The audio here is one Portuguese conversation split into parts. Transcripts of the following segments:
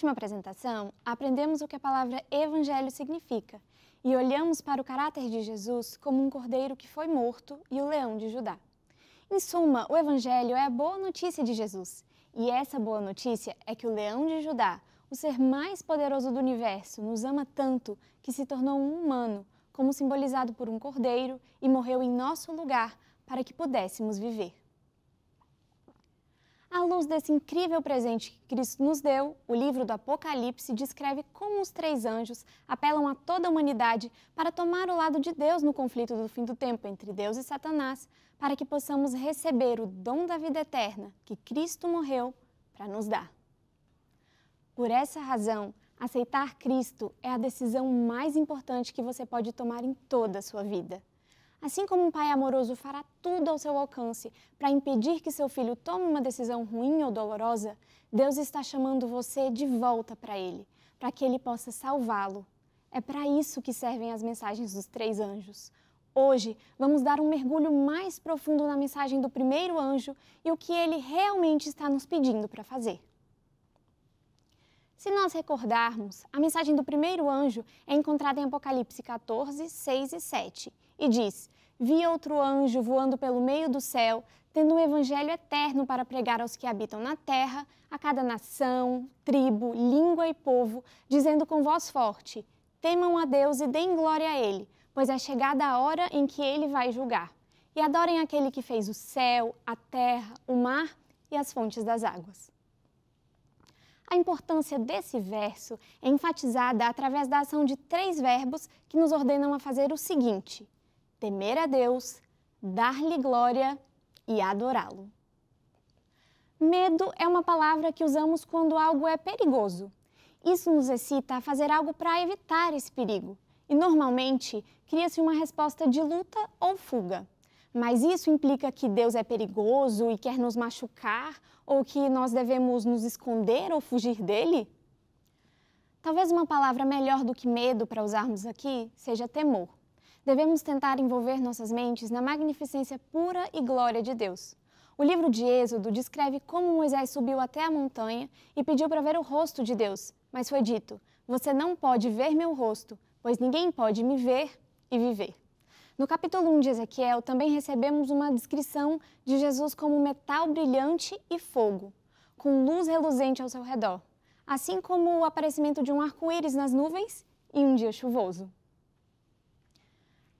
última apresentação, aprendemos o que a palavra evangelho significa e olhamos para o caráter de Jesus como um cordeiro que foi morto e o leão de Judá. Em suma, o evangelho é a boa notícia de Jesus. E essa boa notícia é que o leão de Judá, o ser mais poderoso do universo, nos ama tanto que se tornou um humano, como simbolizado por um cordeiro, e morreu em nosso lugar para que pudéssemos viver. À luz desse incrível presente que Cristo nos deu, o livro do Apocalipse descreve como os três anjos apelam a toda a humanidade para tomar o lado de Deus no conflito do fim do tempo entre Deus e Satanás, para que possamos receber o dom da vida eterna que Cristo morreu para nos dar. Por essa razão, aceitar Cristo é a decisão mais importante que você pode tomar em toda a sua vida. Assim como um pai amoroso fará tudo ao seu alcance para impedir que seu filho tome uma decisão ruim ou dolorosa, Deus está chamando você de volta para Ele, para que Ele possa salvá-lo. É para isso que servem as mensagens dos três anjos. Hoje, vamos dar um mergulho mais profundo na mensagem do primeiro anjo e o que ele realmente está nos pedindo para fazer. Se nós recordarmos, a mensagem do primeiro anjo é encontrada em Apocalipse 14, 6 e 7 e diz: Vi outro anjo voando pelo meio do céu, tendo um evangelho eterno para pregar aos que habitam na terra, a cada nação, tribo, língua e povo, dizendo com voz forte: Temam a Deus e deem glória a Ele, pois é chegada a hora em que Ele vai julgar. E adorem aquele que fez o céu, a terra, o mar e as fontes das águas. A importância desse verso é enfatizada através da ação de três verbos que nos ordenam a fazer o seguinte: temer a Deus, dar-lhe glória e adorá-lo. Medo é uma palavra que usamos quando algo é perigoso. Isso nos excita a fazer algo para evitar esse perigo. E normalmente cria-se uma resposta de luta ou fuga. Mas isso implica que Deus é perigoso e quer nos machucar ou que nós devemos nos esconder ou fugir dele? Talvez uma palavra melhor do que medo para usarmos aqui seja temor devemos tentar envolver nossas mentes na magnificência pura e glória de Deus. O livro de Êxodo descreve como Moisés subiu até a montanha e pediu para ver o rosto de Deus, mas foi dito: Você não pode ver meu rosto, pois ninguém pode me ver e viver. No capítulo 1 de Ezequiel, também recebemos uma descrição de Jesus como metal brilhante e fogo, com luz reluzente ao seu redor, assim como o aparecimento de um arco-íris nas nuvens e um dia chuvoso.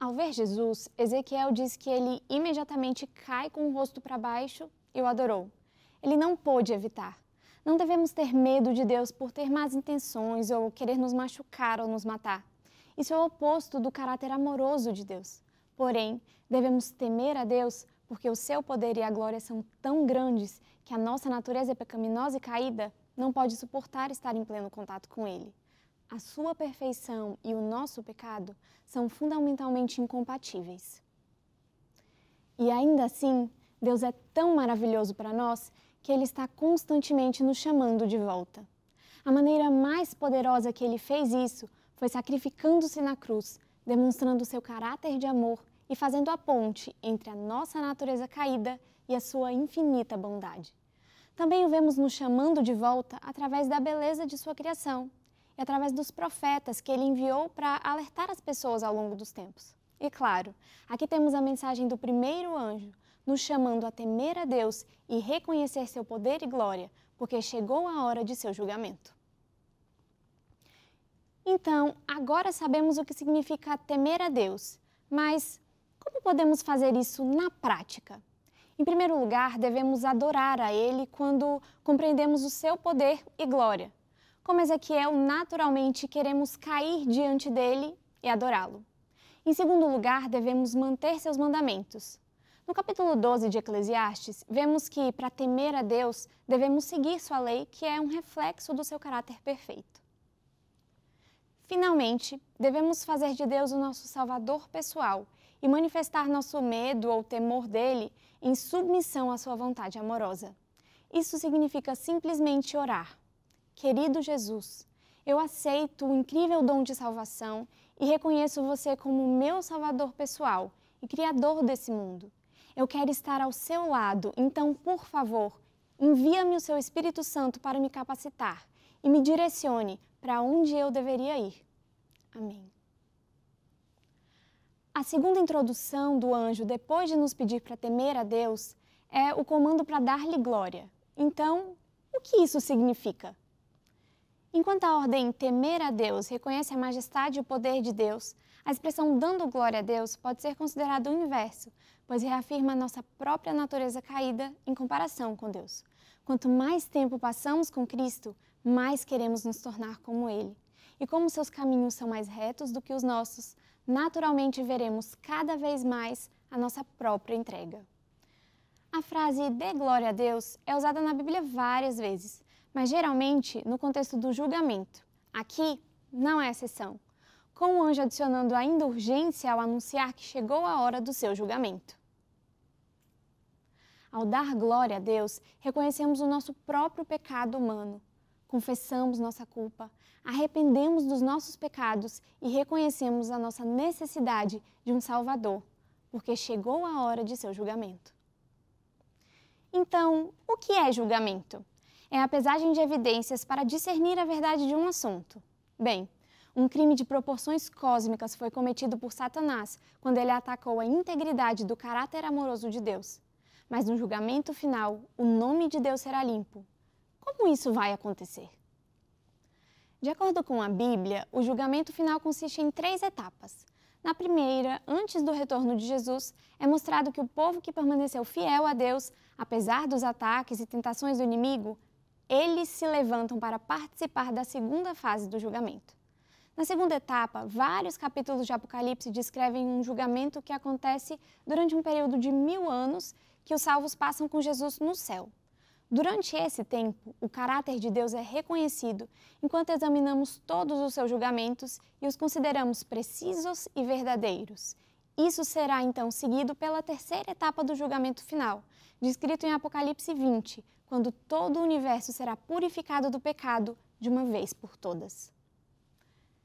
Ao ver Jesus, Ezequiel diz que ele imediatamente cai com o rosto para baixo e o adorou. Ele não pôde evitar. Não devemos ter medo de Deus por ter más intenções ou querer nos machucar ou nos matar. Isso é o oposto do caráter amoroso de Deus. Porém, devemos temer a Deus porque o seu poder e a glória são tão grandes que a nossa natureza pecaminosa e caída não pode suportar estar em pleno contato com Ele a sua perfeição e o nosso pecado são fundamentalmente incompatíveis. E ainda assim, Deus é tão maravilhoso para nós que Ele está constantemente nos chamando de volta. A maneira mais poderosa que Ele fez isso foi sacrificando-se na cruz, demonstrando seu caráter de amor e fazendo a ponte entre a nossa natureza caída e a sua infinita bondade. Também o vemos nos chamando de volta através da beleza de sua criação através dos profetas que ele enviou para alertar as pessoas ao longo dos tempos. E claro, aqui temos a mensagem do primeiro anjo, nos chamando a temer a Deus e reconhecer seu poder e glória, porque chegou a hora de seu julgamento. Então, agora sabemos o que significa temer a Deus, mas como podemos fazer isso na prática? Em primeiro lugar, devemos adorar a Ele quando compreendemos o seu poder e glória. Como Ezequiel, naturalmente queremos cair diante dele e adorá-lo. Em segundo lugar, devemos manter seus mandamentos. No capítulo 12 de Eclesiastes, vemos que, para temer a Deus, devemos seguir sua lei, que é um reflexo do seu caráter perfeito. Finalmente, devemos fazer de Deus o nosso Salvador pessoal e manifestar nosso medo ou temor dele em submissão à sua vontade amorosa. Isso significa simplesmente orar, Querido Jesus, eu aceito o incrível dom de salvação e reconheço você como meu salvador pessoal e criador desse mundo. Eu quero estar ao seu lado, então, por favor, envia-me o seu Espírito Santo para me capacitar e me direcione para onde eu deveria ir. Amém. A segunda introdução do anjo, depois de nos pedir para temer a Deus, é o comando para dar-lhe glória. Então, o que isso significa? Enquanto a ordem temer a Deus reconhece a majestade e o poder de Deus, a expressão dando glória a Deus pode ser considerada o inverso, pois reafirma nossa própria natureza caída em comparação com Deus. Quanto mais tempo passamos com Cristo, mais queremos nos tornar como Ele. E como seus caminhos são mais retos do que os nossos, naturalmente veremos cada vez mais a nossa própria entrega. A frase dê glória a Deus é usada na Bíblia várias vezes, mas geralmente no contexto do julgamento. Aqui não é exceção, com o anjo adicionando ainda urgência ao anunciar que chegou a hora do seu julgamento. Ao dar glória a Deus, reconhecemos o nosso próprio pecado humano, confessamos nossa culpa, arrependemos dos nossos pecados e reconhecemos a nossa necessidade de um Salvador, porque chegou a hora de seu julgamento. Então, o que é julgamento? é a pesagem de evidências para discernir a verdade de um assunto. Bem, um crime de proporções cósmicas foi cometido por Satanás quando ele atacou a integridade do caráter amoroso de Deus. Mas no julgamento final, o nome de Deus será limpo. Como isso vai acontecer? De acordo com a Bíblia, o julgamento final consiste em três etapas. Na primeira, antes do retorno de Jesus, é mostrado que o povo que permaneceu fiel a Deus, apesar dos ataques e tentações do inimigo, eles se levantam para participar da segunda fase do julgamento. Na segunda etapa, vários capítulos de Apocalipse descrevem um julgamento que acontece durante um período de mil anos que os salvos passam com Jesus no céu. Durante esse tempo, o caráter de Deus é reconhecido enquanto examinamos todos os seus julgamentos e os consideramos precisos e verdadeiros, isso será então seguido pela terceira etapa do julgamento final, descrito em Apocalipse 20, quando todo o universo será purificado do pecado de uma vez por todas.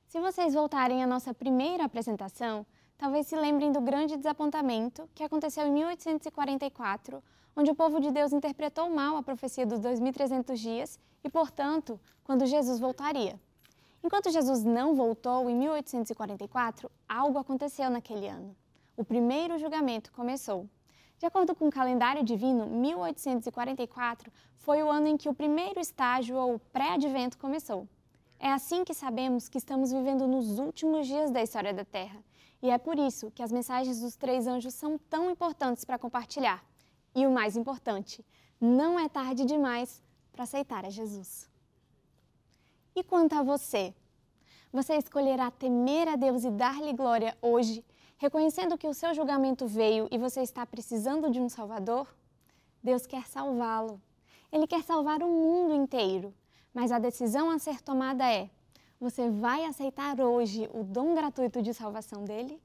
Se vocês voltarem à nossa primeira apresentação, talvez se lembrem do grande desapontamento que aconteceu em 1844, onde o povo de Deus interpretou mal a profecia dos 2300 dias e, portanto, quando Jesus voltaria. Enquanto Jesus não voltou em 1844, algo aconteceu naquele ano o primeiro julgamento começou. De acordo com o calendário divino, 1844 foi o ano em que o primeiro estágio ou pré-advento começou. É assim que sabemos que estamos vivendo nos últimos dias da história da Terra. E é por isso que as mensagens dos três anjos são tão importantes para compartilhar. E o mais importante, não é tarde demais para aceitar a Jesus. E quanto a você? Você escolherá temer a Deus e dar-lhe glória hoje? Reconhecendo que o seu julgamento veio e você está precisando de um Salvador, Deus quer salvá-lo. Ele quer salvar o mundo inteiro. Mas a decisão a ser tomada é: você vai aceitar hoje o dom gratuito de salvação dele?